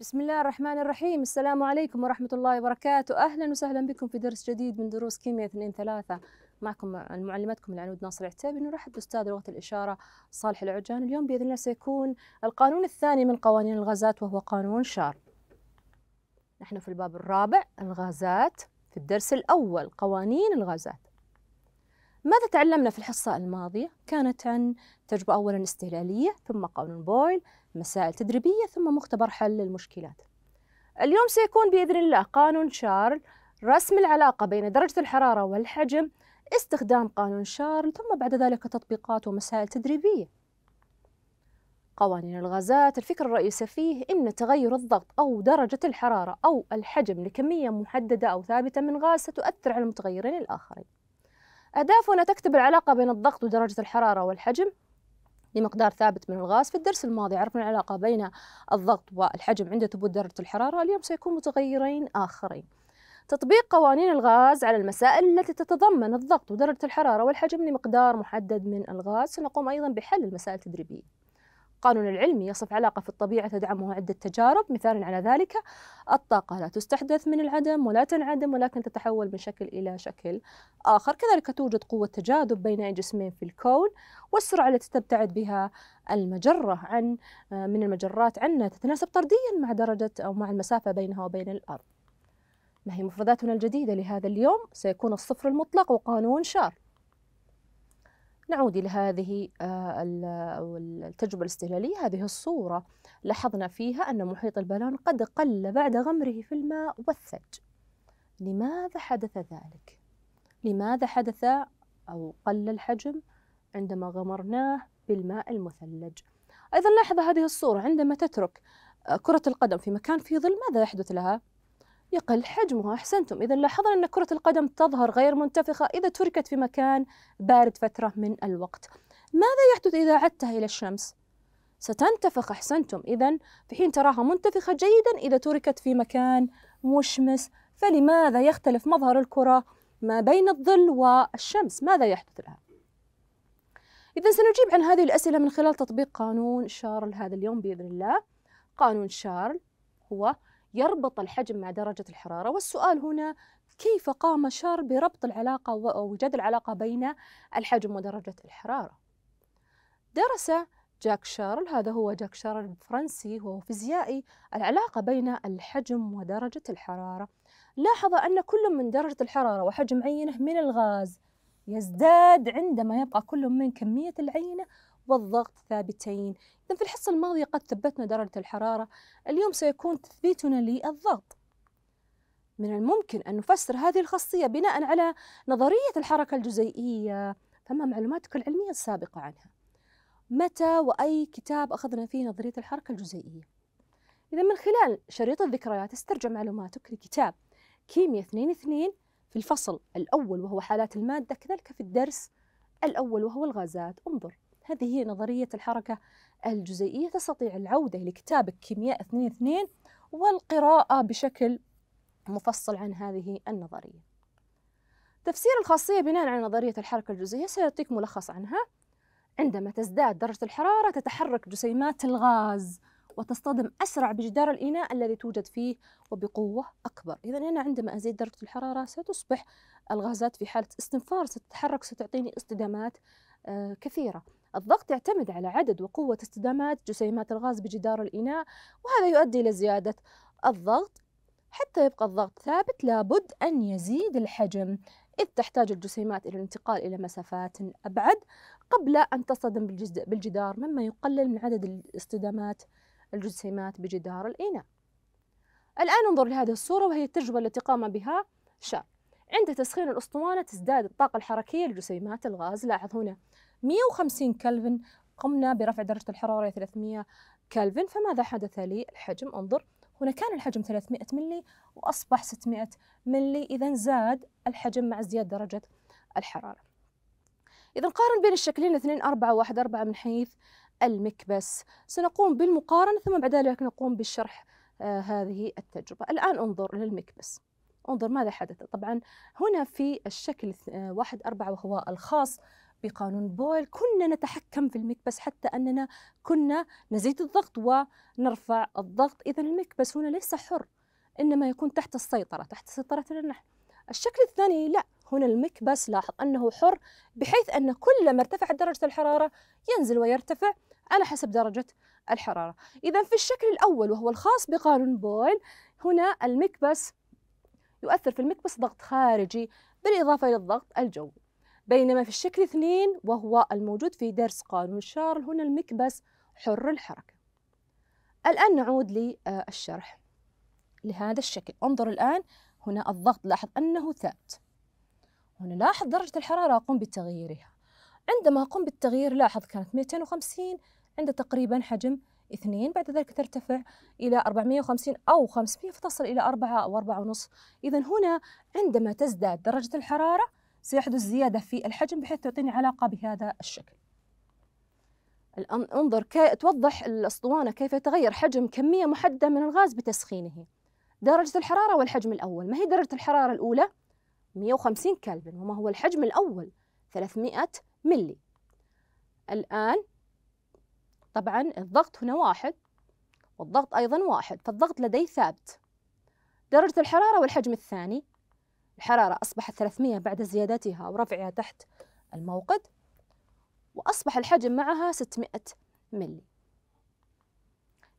بسم الله الرحمن الرحيم السلام عليكم ورحمة الله وبركاته أهلا وسهلا بكم في درس جديد من دروس كيمياء 2 3 معكم معلمتكم العنود ناصر العتيبي نرحب بأستاذ لغة الإشارة صالح العجان اليوم بإذن الله سيكون القانون الثاني من قوانين الغازات وهو قانون شارب نحن في الباب الرابع الغازات في الدرس الأول قوانين الغازات ماذا تعلمنا في الحصة الماضية؟ كانت عن تجربة أولا استهلالية ثم قانون بويل مسائل تدريبية ثم مختبر حل للمشكلات اليوم سيكون بإذن الله قانون شارل رسم العلاقة بين درجة الحرارة والحجم استخدام قانون شارل ثم بعد ذلك تطبيقات ومسائل تدريبية قوانين الغازات الفكرة الرئيسية فيه أن تغير الضغط أو درجة الحرارة أو الحجم لكمية محددة أو ثابتة من غاز ستؤثر على المتغيرين الآخرين أهدافنا تكتب العلاقة بين الضغط ودرجة الحرارة والحجم لمقدار ثابت من الغاز في الدرس الماضي عرفنا العلاقة بين الضغط والحجم عند ثبوت درجة الحرارة اليوم سيكون متغيرين آخرين تطبيق قوانين الغاز على المسائل التي تتضمن الضغط ودرجة الحرارة والحجم لمقدار محدد من الغاز سنقوم أيضا بحل المسائل التدريبية قانون العلمي يصف علاقة في الطبيعة تدعمها عدة تجارب مثالا على ذلك الطاقة لا تستحدث من العدم ولا تنعدم ولكن تتحول من شكل إلى شكل آخر كذلك توجد قوة تجاذب بين جسمين في الكون والسرعة التي تبتعد بها المجرة عن من المجرات عنا تتناسب طرديا مع درجة أو مع المسافة بينها وبين الأرض ما هي مفرداتنا الجديدة لهذا اليوم؟ سيكون الصفر المطلق وقانون شار نعود إلى هذه آه، التجربة الاستهلالية هذه الصورة لاحظنا فيها أن محيط البالون قد قل بعد غمره في الماء والثلج لماذا حدث ذلك؟ لماذا حدث أو قل الحجم عندما غمرناه بالماء المثلج؟ أيضا لاحظ هذه الصورة عندما تترك آه، كرة القدم في مكان فيه ظل ماذا يحدث لها؟ يقل حجمها أحسنتم إذا لاحظنا أن كرة القدم تظهر غير منتفخة إذا تركت في مكان بارد فترة من الوقت ماذا يحدث إذا عدتها إلى الشمس؟ ستنتفخ أحسنتم إذا في حين تراها منتفخة جيدا إذا تركت في مكان مشمس فلماذا يختلف مظهر الكرة ما بين الظل والشمس؟ ماذا يحدث لها؟ إذا سنجيب عن هذه الأسئلة من خلال تطبيق قانون شارل هذا اليوم بإذن الله قانون شارل هو يربط الحجم مع درجة الحرارة والسؤال هنا كيف قام شار بربط العلاقة ووجد العلاقة بين الحجم ودرجة الحرارة درس جاك شارل هذا هو جاك شارل الفرنسي هو فيزيائي العلاقة بين الحجم ودرجة الحرارة لاحظ أن كل من درجة الحرارة وحجم عينة من الغاز يزداد عندما يبقى كل من كمية العينة والضغط ثابتين إذا في الحصة الماضية قد ثبتنا درجة الحرارة اليوم سيكون تثبيتنا للضغط من الممكن أن نفسر هذه الخاصية بناء على نظرية الحركة الجزيئية فما معلوماتك العلمية السابقة عنها متى وأي كتاب أخذنا فيه نظرية الحركة الجزيئية إذا من خلال شريط الذكريات استرجع معلوماتك لكتاب كيمياء 2 2 في الفصل الأول وهو حالات المادة كذلك في الدرس الأول وهو الغازات انظر هذه هي نظرية الحركة الجزيئية تستطيع العودة لكتاب كيمياء 2-2 والقراءة بشكل مفصل عن هذه النظرية تفسير الخاصية بناء على نظرية الحركة الجزيئية سيعطيك ملخص عنها عندما تزداد درجة الحرارة تتحرك جسيمات الغاز وتصطدم أسرع بجدار الإناء الذي توجد فيه وبقوة أكبر إذا أنا عندما أزيد درجة الحرارة ستصبح الغازات في حالة استنفار ستتحرك ستعطيني اصطدامات آه، كثيرة الضغط يعتمد على عدد وقوة استدامات جسيمات الغاز بجدار الإناء وهذا يؤدي إلى زيادة الضغط حتى يبقى الضغط ثابت لابد أن يزيد الحجم إذ تحتاج الجسيمات إلى الانتقال إلى مسافات أبعد قبل أن تصطدم بالجدار مما يقلل من عدد الاصطدامات الجسيمات بجدار الإناء الآن انظر لهذه الصورة وهي التجربة التي قام بها شارل عند تسخين الأسطوانة تزداد الطاقة الحركية لجسيمات الغاز لاحظ هنا 150 كلفن قمنا برفع درجة الحرارة إلى 300 كلفن فماذا حدث لي الحجم انظر هنا كان الحجم 300 ملي وأصبح 600 ملي إذا زاد الحجم مع ازدياد درجة الحرارة إذا قارن بين الشكلين 2 4 1 4 من حيث المكبس سنقوم بالمقارنة ثم بعد ذلك نقوم بالشرح آه هذه التجربة الآن انظر للمكبس انظر ماذا حدث طبعا هنا في الشكل 1 آه، 4 وهو الخاص بقانون بول كنا نتحكم في المكبس حتى أننا كنا نزيد الضغط ونرفع الضغط إذا المكبس هنا ليس حر إنما يكون تحت السيطرة تحت سيطرتنا نحن الشكل الثاني لا هنا المكبس لاحظ أنه حر بحيث أن كلما ارتفعت درجة الحرارة ينزل ويرتفع على حسب درجة الحرارة إذا في الشكل الأول وهو الخاص بقانون بويل هنا المكبس يؤثر في المكبس ضغط خارجي بالإضافة إلى الضغط الجوي بينما في الشكل اثنين وهو الموجود في درس قانون شارل هنا المكبس حر الحركة الآن نعود للشرح لهذا الشكل انظر الآن هنا الضغط لاحظ أنه ثابت هنا لاحظ درجة الحرارة أقوم بتغييرها عندما أقوم بالتغيير لاحظ كانت 250 عند تقريبا حجم اثنين بعد ذلك ترتفع إلى 450 أو 500 فتصل إلى 4 أو 4 ونصف إذا هنا عندما تزداد درجة الحرارة سيحدث زيادة في الحجم بحيث تعطيني علاقة بهذا الشكل الآن انظر كي توضح الأسطوانة كيف يتغير حجم كمية محددة من الغاز بتسخينه درجة الحرارة والحجم الأول ما هي درجة الحرارة الأولى 150 كلفن وما هو الحجم الأول 300 ملي الآن طبعا الضغط هنا واحد والضغط أيضا واحد فالضغط لدي ثابت درجة الحرارة والحجم الثاني الحرارة أصبحت 300 بعد زيادتها ورفعها تحت الموقد وأصبح الحجم معها 600 ملي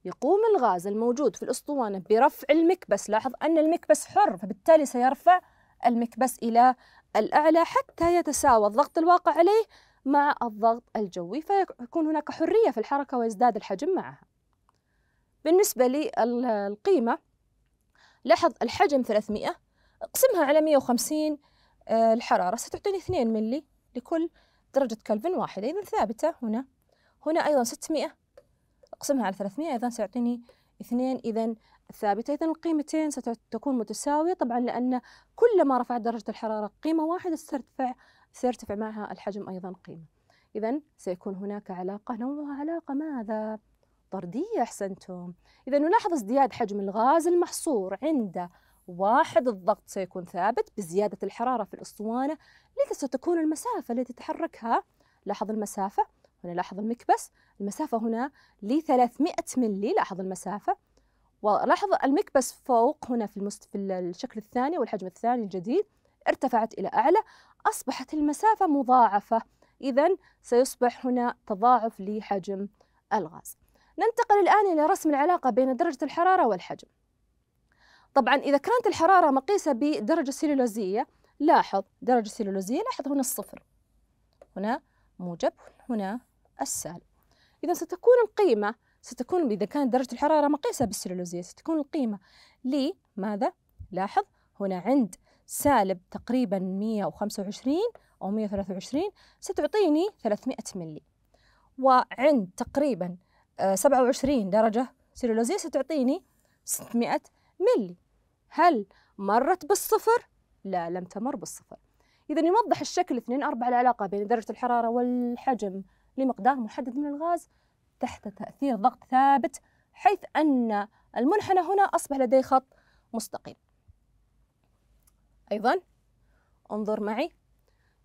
يقوم الغاز الموجود في الأسطوانة برفع المكبس لاحظ أن المكبس حر فبالتالي سيرفع المكبس إلى الأعلى حتى يتساوى الضغط الواقع عليه مع الضغط الجوي فيكون هناك حرية في الحركة ويزداد الحجم معها بالنسبة للقيمة لاحظ الحجم 300 اقسمها على 150 آه، الحرارة ستعطيني 2 ملي لكل درجة كلفن واحدة إذا ثابتة هنا هنا أيضا 600 أقسمها على 300 إذا سيعطيني 2 إذا ثابتة إذا القيمتين ستكون متساوية طبعا لأن كلما رفعت درجة الحرارة قيمة واحدة سترتفع سيرتفع معها الحجم أيضا قيمة إذا سيكون هناك علاقة نوعها علاقة ماذا؟ طردية أحسنتم إذا نلاحظ ازدياد حجم الغاز المحصور عند واحد الضغط سيكون ثابت بزيادة الحرارة في الأسطوانة لذا ستكون المسافة التي تتحركها لاحظ المسافة هنا لاحظ المكبس المسافة هنا ل 300 ملي لاحظ المسافة ولاحظ المكبس فوق هنا في, المست... في الشكل الثاني والحجم الثاني الجديد ارتفعت إلى أعلى أصبحت المسافة مضاعفة إذا سيصبح هنا تضاعف لحجم الغاز ننتقل الآن إلى رسم العلاقة بين درجة الحرارة والحجم طبعا إذا كانت الحرارة مقيسة بدرجة سيلولوزيه لاحظ درجة سيلولوزيه لاحظ هنا الصفر هنا موجب هنا السالب إذا ستكون القيمة ستكون إذا كانت درجة الحرارة مقيسة بالسيلولوزيه ستكون القيمة لماذا؟ لاحظ هنا عند سالب تقريبا 125 أو 123 ستعطيني 300 ملي وعند تقريبا 27 آه، درجة سيلولوزيه ستعطيني 600 ملي هل مرت بالصفر؟ لا لم تمر بالصفر إذا يوضح الشكل 2 4 العلاقة بين درجة الحرارة والحجم لمقدار محدد من الغاز تحت تأثير ضغط ثابت حيث أن المنحنى هنا أصبح لديه خط مستقيم أيضا انظر معي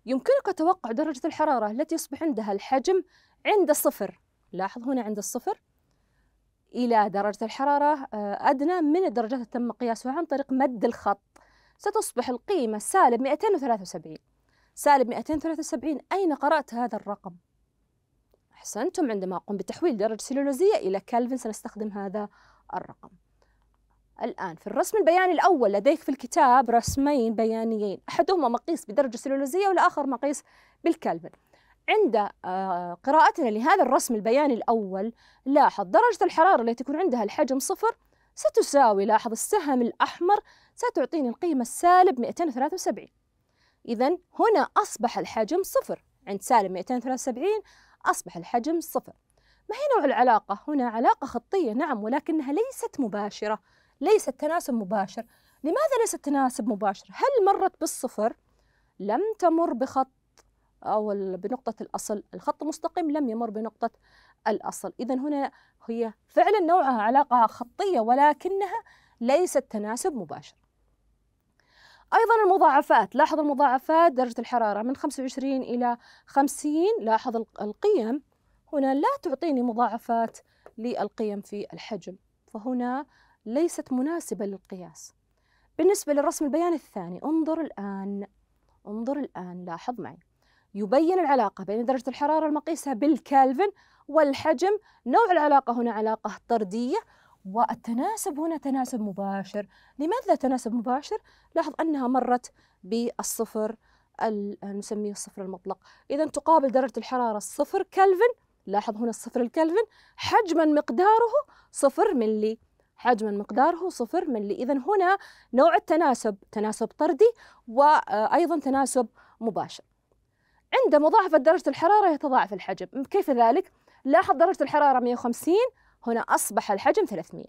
يمكنك توقع درجة الحرارة التي يصبح عندها الحجم عند الصفر لاحظ هنا عند الصفر إلى درجة الحرارة آه، أدنى من الدرجات التي تم قياسها عن طريق مد الخط ستصبح القيمة سالب 273 سالب 273 أين قرأت هذا الرقم؟ أحسنتم عندما أقوم بتحويل درجة سيلولوزيه إلى كلفن سنستخدم هذا الرقم الآن في الرسم البياني الأول لديك في الكتاب رسمين بيانيين أحدهما مقيس بدرجة سيلولوزيه والآخر مقيس بالكلفن عند آه، قراءتنا لهذا الرسم البياني الأول لاحظ درجة الحرارة التي تكون عندها الحجم صفر ستساوي لاحظ السهم الأحمر ستعطيني القيمة السالب 273 إذا هنا أصبح الحجم صفر عند سالب 273 أصبح الحجم صفر ما هي نوع العلاقة؟ هنا علاقة خطية نعم ولكنها ليست مباشرة ليست تناسب مباشر لماذا ليست تناسب مباشر؟ هل مرت بالصفر؟ لم تمر بخط أو بنقطة الأصل الخط مستقيم لم يمر بنقطة الأصل إذا هنا هي فعلا نوعها علاقة خطية ولكنها ليست تناسب مباشر أيضا المضاعفات لاحظ المضاعفات درجة الحرارة من 25 إلى 50 لاحظ القيم هنا لا تعطيني مضاعفات للقيم في الحجم فهنا ليست مناسبة للقياس بالنسبة للرسم البياني الثاني انظر الآن انظر الآن لاحظ معي يبين العلاقة بين درجة الحرارة المقيسة بالكالفن والحجم نوع العلاقة هنا علاقة طردية والتناسب هنا تناسب مباشر لماذا تناسب مباشر؟ لاحظ أنها مرت بالصفر نسميه الصفر المطلق إذا تقابل درجة الحرارة الصفر كلفن لاحظ هنا الصفر الكلفن حجما مقداره صفر ملي حجما مقداره صفر ملي إذا هنا نوع التناسب تناسب طردي وأيضا تناسب مباشر عند مضاعفة درجة الحرارة يتضاعف الحجم كيف ذلك؟ لاحظ درجة الحرارة 150 هنا أصبح الحجم 300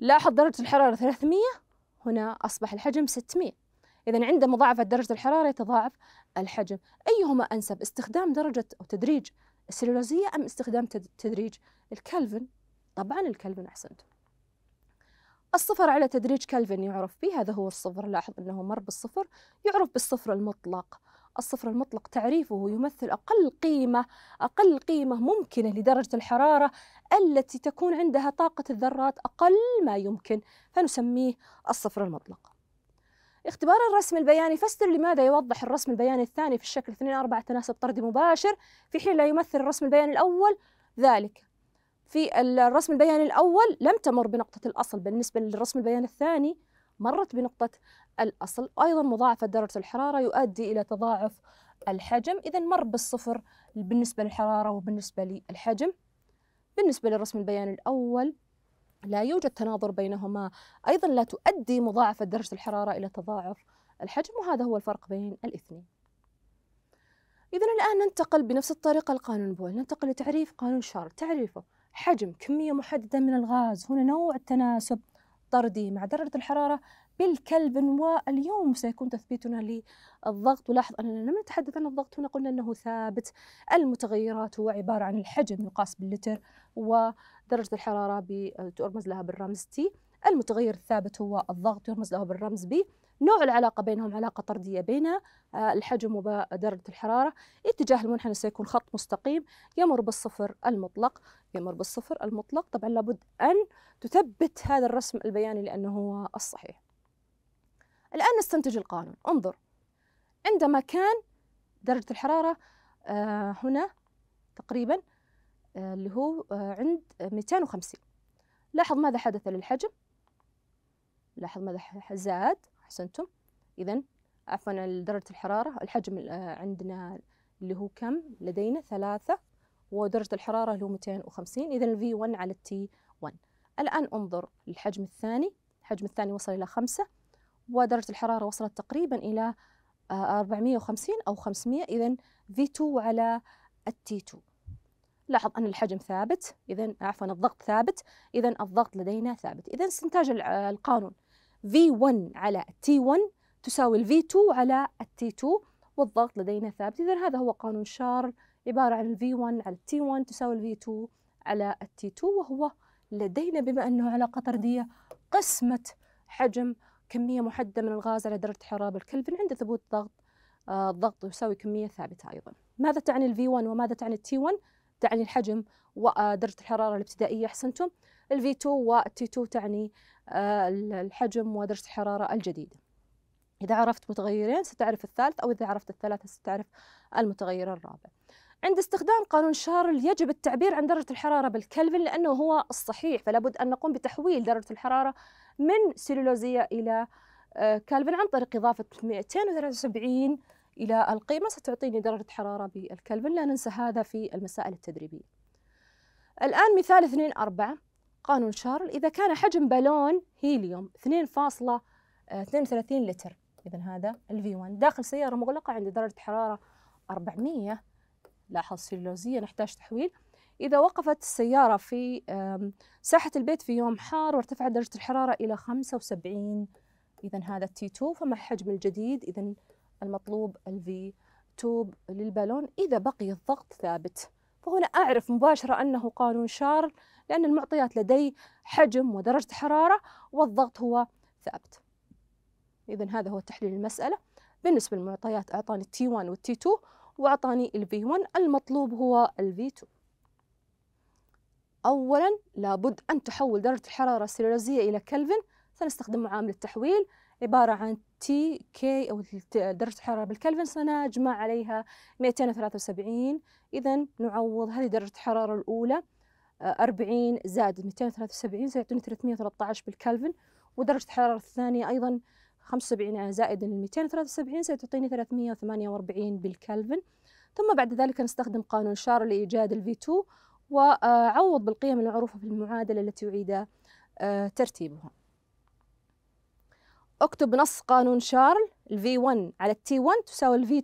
لاحظ درجة الحرارة 300 هنا أصبح الحجم 600 إذا عند مضاعفة درجة الحرارة يتضاعف الحجم أيهما أنسب استخدام درجة أو تدريج السلولوزية أم استخدام تدريج الكلفن طبعا الكلفن أحسنت الصفر على تدريج كلفن يعرف به هذا هو الصفر لاحظ أنه مر بالصفر يعرف بالصفر المطلق الصفر المطلق تعريفه يمثل أقل قيمة أقل قيمة ممكنة لدرجة الحرارة التي تكون عندها طاقة الذرات أقل ما يمكن فنسميه الصفر المطلق اختبار الرسم البياني فاستر لماذا يوضح الرسم البياني الثاني في الشكل 2 4 تناسب طردي مباشر في حين لا يمثل الرسم البياني الأول ذلك في الرسم البياني الأول لم تمر بنقطة الأصل بالنسبة للرسم البياني الثاني مرت بنقطة الأصل أيضا مضاعفة درجة الحرارة يؤدي إلى تضاعف الحجم إذا مر بالصفر بالنسبة للحرارة وبالنسبة للحجم بالنسبة للرسم البياني الأول لا يوجد تناظر بينهما أيضا لا تؤدي مضاعفة درجة الحرارة إلى تضاعف الحجم وهذا هو الفرق بين الاثنين إذا الآن ننتقل بنفس الطريقة لقانون بول ننتقل لتعريف قانون شارل تعريفه حجم كمية محددة من الغاز هنا نوع التناسب طردي مع درجة الحرارة بالكلب واليوم سيكون تثبيتنا للضغط ولاحظ أننا لم نتحدث عن الضغط هنا قلنا أنه ثابت المتغيرات هو عبارة عن الحجم يقاس باللتر ودرجة الحرارة ترمز لها بالرمز تي المتغير الثابت هو الضغط يرمز له بالرمز بي نوع العلاقة بينهم علاقة طردية بين آه، الحجم ودرجة الحرارة اتجاه المنحنى سيكون خط مستقيم يمر بالصفر المطلق يمر بالصفر المطلق طبعا لابد أن تثبت هذا الرسم البياني لأنه هو الصحيح الآن نستنتج القانون انظر عندما كان درجة الحرارة آه، هنا تقريبا آه، اللي هو عند 250 لاحظ ماذا حدث للحجم لاحظ ماذا زاد أحسنتم إذا عفوا درجة الحرارة الحجم آه، عندنا اللي هو كم لدينا ثلاثة ودرجة الحرارة اللي هو 250 إذا الفي 1 على التي 1 الآن انظر للحجم الثاني الحجم الثاني وصل إلى خمسة ودرجة الحرارة وصلت تقريبا إلى 450 آه، أو 500 اذا في V2 على التي 2 لاحظ أن الحجم ثابت إذا عفوا الضغط ثابت إذا الضغط لدينا ثابت إذا استنتاج آه، القانون V1 على T1 تساوي V2 على T2 والضغط لدينا ثابت إذا هذا هو قانون شارل عبارة عن V1 على T1 تساوي V2 على T2 وهو لدينا بما أنه علاقة طردية قسمة حجم كمية محددة من الغاز على درجة حرارة بالكلفن عند ثبوت ضغط الضغط آه، يساوي كمية ثابتة أيضا ماذا تعني V1 وماذا تعني T1 تعني الحجم ودرجة آه، الحرارة الابتدائية أحسنتم V2 وال T2 تعني آه، الحجم ودرجة الحرارة الجديدة إذا عرفت متغيرين ستعرف الثالث أو إذا عرفت الثلاثة ستعرف المتغير الرابع عند استخدام قانون شارل يجب التعبير عن درجة الحرارة بالكلفن لأنه هو الصحيح فلا بد أن نقوم بتحويل درجة الحرارة من سيلولوزية إلى آه، كلفن عن طريق إضافة 273 إلى القيمة ستعطيني درجة حرارة بالكلفن لا ننسى هذا في المسائل التدريبية الآن مثال 2 4 قانون شارل إذا كان حجم بالون هيليوم 2.32 آه، لتر إذا هذا الفي 1 داخل سيارة مغلقة عند درجة حرارة 400 لاحظ سيلوزية نحتاج تحويل إذا وقفت السيارة في ساحة البيت في يوم حار وارتفعت درجة الحرارة إلى 75 إذا هذا التي 2 فما الحجم الجديد إذا المطلوب الفي 2 للبالون إذا بقي الضغط ثابت فهنا أعرف مباشرة أنه قانون شارل لأن المعطيات لدي حجم ودرجة حرارة والضغط هو ثابت إذا هذا هو تحليل المسألة بالنسبة للمعطيات أعطاني التي 1 والتي 2 وأعطاني v 1 المطلوب هو v 2 أولا لابد أن تحول درجة الحرارة السيلولوزية إلى كلفن سنستخدم معامل التحويل عبارة عن تي كي أو درجة حرارة بالكلفن سنجمع عليها 273 إذا نعوض هذه درجة الحرارة الأولى 40 آه، زائد 273 سيعطيني 313 بالكلفن ودرجة الحرارة الثانية أيضا 75 يعني زائد 273 ستعطيني 348 بالكلفن ثم بعد ذلك نستخدم قانون شار لإيجاد الفي 2 وعوض آه، بالقيم المعروفة في المعادلة التي أعيد آه، ترتيبها اكتب نص قانون شارل v 1 على t 1 تساوي v 2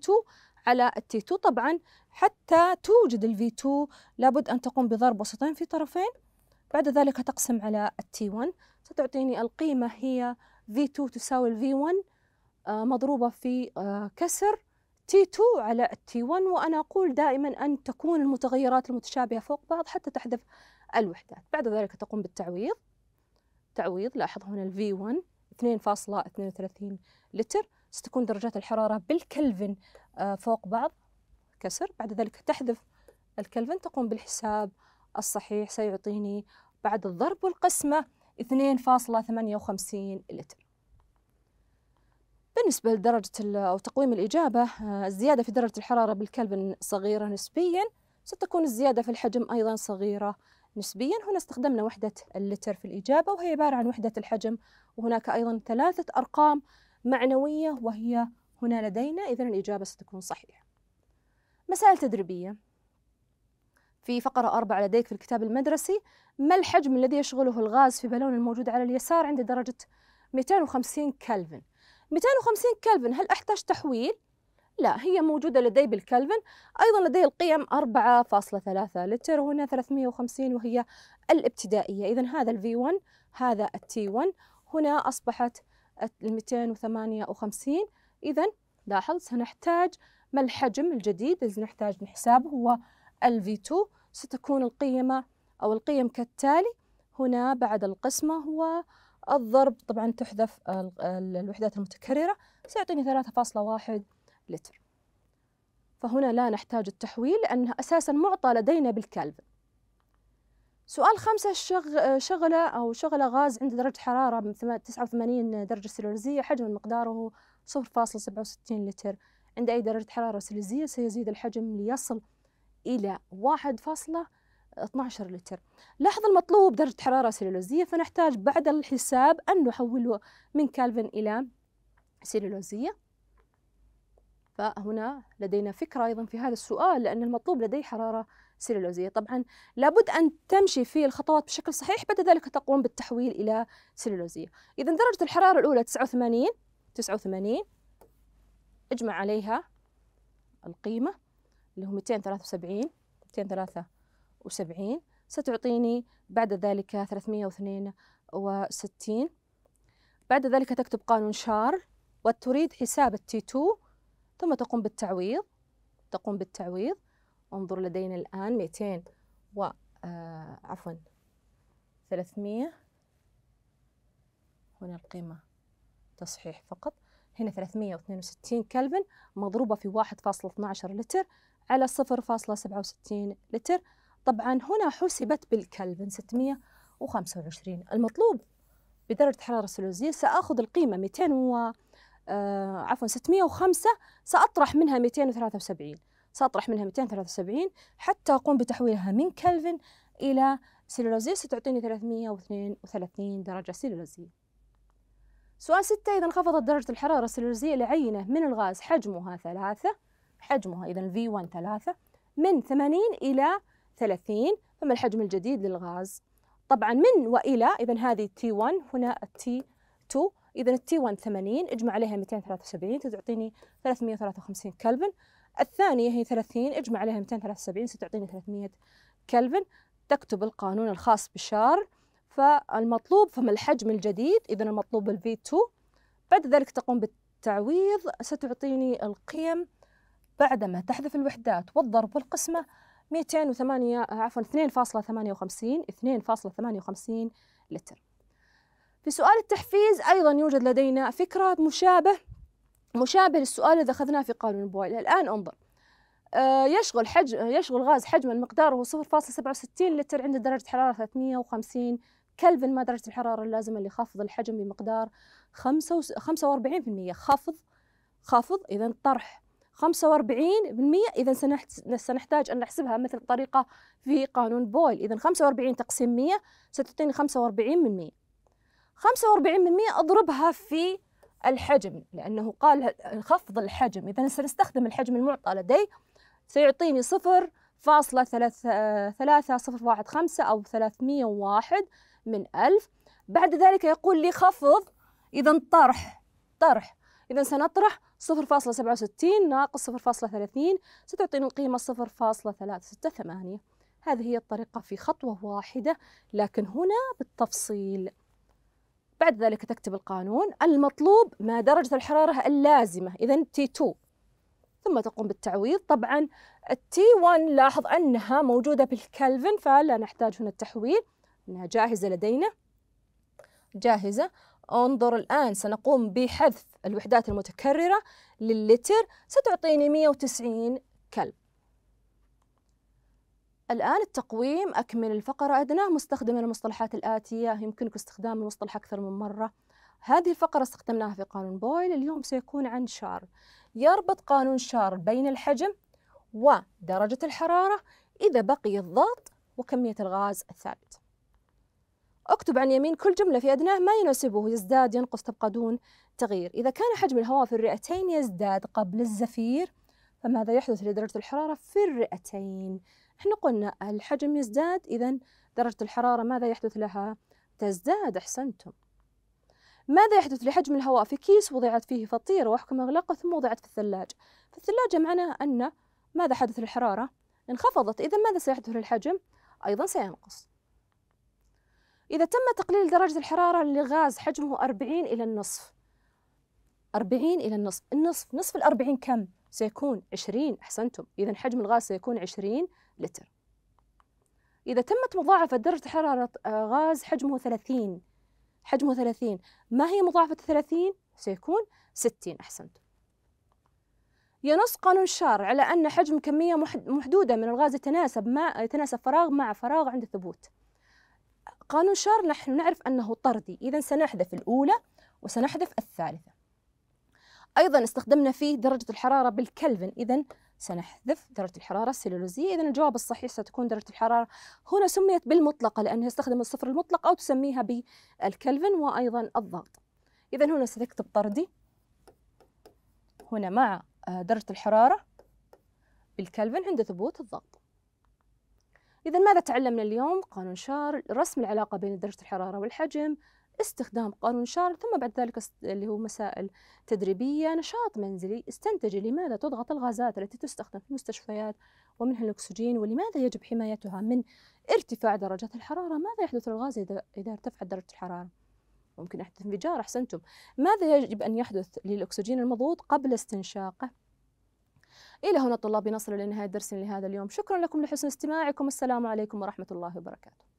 على t 2 طبعا حتى توجد v 2 لابد أن تقوم بضرب وسطين في طرفين بعد ذلك تقسم على t 1 ستعطيني القيمة هي v 2 تساوي v 1 آه، مضروبة في آه، كسر t 2 على t 1 وأنا أقول دائما أن تكون المتغيرات المتشابهة فوق بعض حتى تحذف الوحدات بعد ذلك تقوم بالتعويض تعويض لاحظ هنا v 1 2.32 لتر ستكون درجات الحرارة بالكلفن آه، فوق بعض كسر بعد ذلك تحذف الكلفن تقوم بالحساب الصحيح سيعطيني بعد الضرب والقسمة 2.58 لتر بالنسبة لدرجة أو تقويم الإجابة آه، الزيادة في درجة الحرارة بالكلفن صغيرة نسبياً ستكون الزيادة في الحجم أيضا صغيرة نسبيا هنا استخدمنا وحدة اللتر في الإجابة وهي عبارة عن وحدة الحجم وهناك أيضا ثلاثة أرقام معنوية وهي هنا لدينا إذا الإجابة ستكون صحيحة مسائل تدريبية في فقرة أربعة لديك في الكتاب المدرسي ما الحجم الذي يشغله الغاز في بالون الموجود على اليسار عند درجة 250 كلفن 250 كلفن هل أحتاج تحويل لا هي موجودة لدي بالكلفن أيضا لدي القيم 4.3 لتر وهنا 350 وهي الابتدائية إذا هذا الفي 1 هذا التي 1 هنا أصبحت 258 إذا لاحظ سنحتاج ما الحجم الجديد الذي نحتاج لحسابه هو الفي 2 ستكون القيمة أو القيم كالتالي هنا بعد القسمة هو الضرب طبعا تحذف الوحدات المتكررة سيعطيني 3.1 لتر فهنا لا نحتاج التحويل لأنها أساسا معطى لدينا بالكالفن سؤال خمسة شغلة أو شغلة غاز عند درجة حرارة من 89 درجة سليزية حجم مقداره 0.67 لتر عند أي درجة حرارة سليزية سيزيد الحجم ليصل إلى 1.12 لتر لاحظ المطلوب درجة حرارة سليزية فنحتاج بعد الحساب أن نحوله من كالفن إلى سليزية فهنا لدينا فكرة أيضا في هذا السؤال لأن المطلوب لدي حرارة سيلولوزية طبعا لابد أن تمشي في الخطوات بشكل صحيح بعد ذلك تقوم بالتحويل إلى سيلولوزية إذا درجة الحرارة الأولى 89 89 اجمع عليها القيمة اللي هو 273 273 ستعطيني بعد ذلك 362 بعد ذلك تكتب قانون شارل وتريد حساب التي 2 ثم تقوم بالتعويض تقوم بالتعويض انظر لدينا الآن 200 و آه عفوا 300 هنا القيمة تصحيح فقط هنا 362 كلفن مضروبة في 1.12 لتر على 0.67 لتر طبعا هنا حسبت بالكلفن 625 المطلوب بدرجة حرارة سلوزية سأخذ القيمة 200 و آه عفوا 605 سأطرح منها 273 سأطرح منها 273 حتى أقوم بتحويلها من كلفن إلى سيلولوزية ستعطيني 332 درجة سيلولوزية سؤال ستة إذا انخفضت درجة الحرارة السيلولوزية لعينة من الغاز حجمها ثلاثة حجمها إذا V1 ثلاثة من 80 إلى 30 فما الحجم الجديد للغاز طبعا من وإلى إذا هذه T1 هنا T2 اذا التي 1 80 اجمع عليها 273 ستعطيني 353 كلفن الثانيه هي 30 اجمع عليها 273 ستعطيني 300 كلفن تكتب القانون الخاص بشار فالمطلوب فما الحجم الجديد إذا المطلوب الفي 2 بعد ذلك تقوم بالتعويض ستعطيني القيم بعدما تحذف الوحدات والضرب والقسمة 208 عفوا 2.58 2.58 لتر في سؤال التحفيز أيضا يوجد لدينا فكرة مشابه مشابه للسؤال الذي أخذناه في قانون بويل الآن انظر آه، يشغل حج يشغل غاز حجما مقداره 0.67 لتر عند درجة حرارة 350 كلفن ما درجة الحرارة اللازمة لخفض الحجم بمقدار 45% خفض خفض إذا طرح 45% إذا سنحتاج أن نحسبها مثل الطريقة في قانون بويل إذا 45 تقسيم 100 ستعطيني 45% من 100 45% اضربها في الحجم لانه قال خفض الحجم اذا سنستخدم الحجم المعطى لدي سيعطيني 0.3 0.15 او 301 من 1000 بعد ذلك يقول لي خفض اذا طرح طرح اذا سنطرح 0.67 ناقص 0.30 ستعطيني القيمه 0.368 هذه هي الطريقه في خطوه واحده لكن هنا بالتفصيل بعد ذلك تكتب القانون المطلوب ما درجة الحرارة اللازمة إذا تي 2 ثم تقوم بالتعويض طبعا التي 1 لاحظ أنها موجودة بالكلفن فلا نحتاج هنا التحويل أنها جاهزة لدينا جاهزة انظر الآن سنقوم بحذف الوحدات المتكررة للتر ستعطيني 190 كلب الآن التقويم أكمل الفقرة أدناه مستخدما المصطلحات الآتية يمكنك استخدام المصطلح أكثر من مرة هذه الفقرة استخدمناها في قانون بويل اليوم سيكون عن شارل يربط قانون شارل بين الحجم ودرجة الحرارة إذا بقي الضغط وكمية الغاز الثابت اكتب عن يمين كل جملة في أدناه ما يناسبه يزداد ينقص تبقى دون تغيير إذا كان حجم الهواء في الرئتين يزداد قبل الزفير فماذا يحدث لدرجة الحرارة في الرئتين؟ احنا قلنا الحجم يزداد إذا درجة الحرارة ماذا يحدث لها؟ تزداد أحسنتم ماذا يحدث لحجم الهواء في كيس وضعت فيه فطيرة وأحكم إغلاقه ثم وضعت في الثلاجة في الثلاجة معناها أن ماذا حدث للحرارة؟ انخفضت إذا ماذا سيحدث للحجم؟ أيضا سينقص إذا تم تقليل درجة الحرارة لغاز حجمه 40 إلى النصف 40 إلى النصف النصف نصف الأربعين كم؟ سيكون 20 أحسنتم إذا حجم الغاز سيكون 20 لتر إذا تمت مضاعفة درجة حرارة آه، غاز حجمه 30 حجمه 30 ما هي مضاعفة 30 سيكون 60 أحسنتم ينص قانون الشارع على أن حجم كمية محدودة من الغاز يتناسب مع يتناسب فراغ مع فراغ عند الثبوت قانون شار نحن نعرف أنه طردي إذا سنحذف الأولى وسنحذف الثالثة ايضا استخدمنا فيه درجه الحراره بالكلفن اذا سنحذف درجة الحرارة السيلولوزيه إذا الجواب الصحيح ستكون درجة الحرارة هنا سميت بالمطلقة لأنها استخدم الصفر المطلق أو تسميها بالكلفن وأيضا الضغط إذا هنا ستكتب طردي هنا مع آه، درجة الحرارة بالكلفن عند ثبوت الضغط إذا ماذا تعلمنا اليوم؟ قانون شارل رسم العلاقة بين درجة الحرارة والحجم استخدام قانون شارل ثم بعد ذلك اللي هو مسائل تدريبية نشاط منزلي استنتج لماذا تضغط الغازات التي تستخدم في المستشفيات ومنها الأكسجين ولماذا يجب حمايتها من ارتفاع درجات الحرارة ماذا يحدث للغاز إذا, إذا ارتفعت درجة الحرارة ممكن يحدث انفجار أحسنتم ماذا يجب أن يحدث للأكسجين المضغوط قبل استنشاقه إلى هنا طلابي نصل إلى نهاية درسنا لهذا اليوم شكرا لكم لحسن استماعكم السلام عليكم ورحمة الله وبركاته